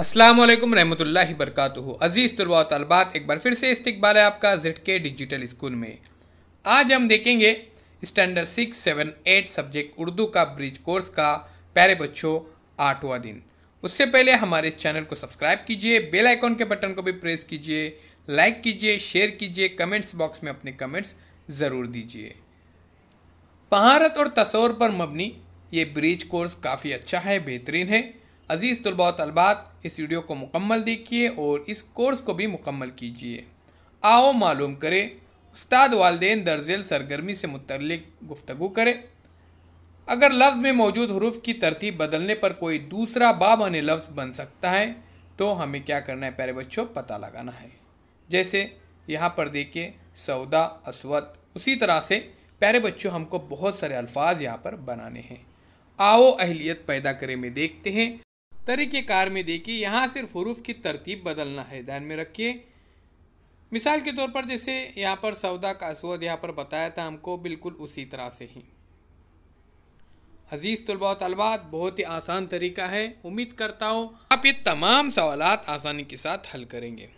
असलम रहमतुल्ला बरकत अज़ीज़ तलबा तलबात एक बार फिर से इस्तबाल है आपका जेड के डिजिटल स्कूल में आज हम देखेंगे standard six seven eight subject Urdu का ब्रिज कोर्स का प्यारे बच्चों आठवां दिन उससे पहले हमारे इस चैनल को सब्सक्राइब कीजिए बेल आइकॉन के बटन को भी प्रेस कीजिए लाइक कीजिए शेयर कीजिए कमेंट्स बॉक्स में अपने कमेंट्स ज़रूर दीजिए महारत और तस्वर पर मबनी ये ब्रिज कोर्स काफ़ी अच्छा है बेहतरीन है अज़ीज़ तलबा तलबात इस वीडियो को मुकम्मल देखिए और इस कोर्स को भी मुकम्मल कीजिए आओ मालूम करें उस्ताद वालदे दर्जेल सरगर्मी से मुतल गुफ्तु करें अगर लफ्ज़ में मौजूद हरूफ की तरतीब बदलने पर कोई दूसरा बाबान लफ्ज़ बन सकता है तो हमें क्या करना है प्यारे बच्चों पता लगाना है जैसे यहाँ पर देखिए सौदा असवद उसी तरह से प्यारे बच्चों हमको बहुत सारे अल्फाज यहाँ पर बनाने हैं आओ अहलियत पैदा करें में देखते हैं तरीके कार में देखिए यहाँ सिर्फ हरूफ की तरतीब बदलना है ध्यान में रखिए मिसाल के तौर पर जैसे यहाँ पर सौदा का असवद यहाँ पर बताया था हमको बिल्कुल उसी तरह से ही अजीज़ तलबा तलबात बहुत ही आसान तरीका है उम्मीद करता हूँ आप ये तमाम सवाल आसानी के साथ हल करेंगे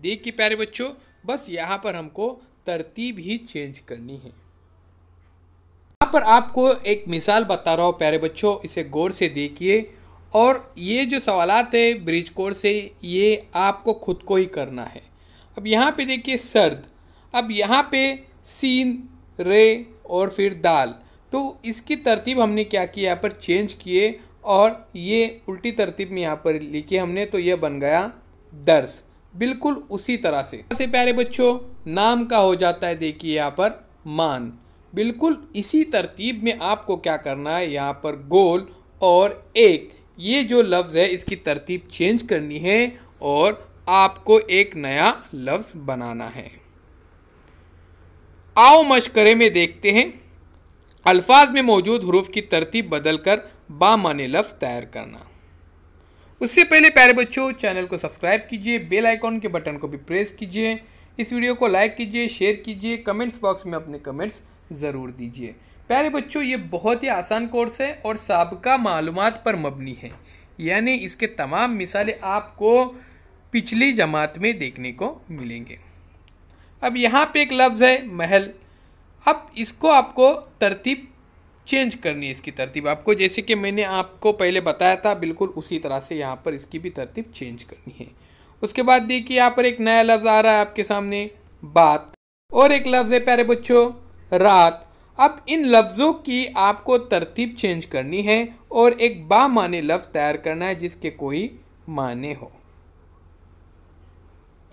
देखिए प्यारे बच्चों बस यहाँ पर हमको तरतीब ही चेंज करनी है यहाँ पर आपको एक मिसाल बता रहा हूँ प्यारे बच्चों इसे गौर से देखिए और ये जो सवाल है ब्रिज कोर से ये आपको खुद को ही करना है अब यहाँ पे देखिए सर्द अब यहाँ पे सीन रे और फिर दाल तो इसकी तरतीब हमने क्या की यहाँ पर चेंज किए और ये उल्टी तरतीब में यहाँ पर लिखी हमने तो यह बन गया दर्स बिल्कुल उसी तरह से ऐसे प्यारे बच्चों नाम का हो जाता है देखिए यहाँ पर मान बिल्कुल इसी तरतीब में आपको क्या करना है यहाँ पर गोल और एक ये जो लफ्ज़ है इसकी तरतीब चेंज करनी है और आपको एक नया लफ्ज़ बनाना है आओ मशकरे में देखते हैं अल्फाज में मौजूद हरूफ की तरतीब बदल कर बामाने लफ्ज़ तैयार करना उससे पहले प्यारे बच्चों चैनल को सब्सक्राइब कीजिए बेल आइकॉन के बटन को भी प्रेस कीजिए इस वीडियो को लाइक कीजिए शेयर कीजिए कमेंट्स बॉक्स में अपने कमेंट्स ज़रूर दीजिए प्यारे बच्चों ये बहुत ही आसान कोर्स है और सबका मालूम पर मबनी है यानी इसके तमाम मिसालें आपको पिछली जमात में देखने को मिलेंगे अब यहाँ पे एक लफ्ज़ है महल अब इसको आपको तरतीब चेंज करनी है इसकी तरतीब आपको जैसे कि मैंने आपको पहले बताया था बिल्कुल उसी तरह से यहाँ पर इसकी भी तरतीब चेंज करनी है उसके बाद देखिए यहाँ पर एक नया लफ्ज़ आ रहा है आपके सामने बात और एक लफ्ज़ है प्यारे बच्चों रात अब इन लफ्ज़ों की आपको तरतीब चेंज करनी है और एक बा माने लफ्ज़ तैयार करना है जिसके कोई माने हो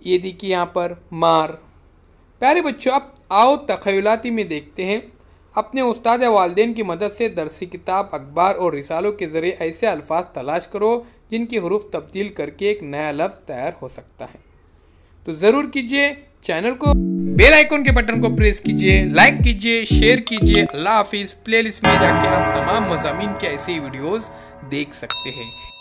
ये देखिए यहाँ पर मार प्यारे बच्चों अब आओ तखयलाती में देखते हैं अपने उस्ताद वालदेन की मदद से दरसी किताब अखबार और रिसालों के ज़रिए ऐसे अल्फाज तलाश करो जिनकी हरूफ तब्दील करके एक नया लफ्ज़ तैयार हो सकता है तो ज़रूर कीजिए चैनल को बेल आइकॉन के बटन को प्रेस कीजिए लाइक कीजिए शेयर कीजिए अल्लाह हाफिज प्लेलिस्ट में जाके आप तमाम मजामी के ऐसे वीडियोस देख सकते हैं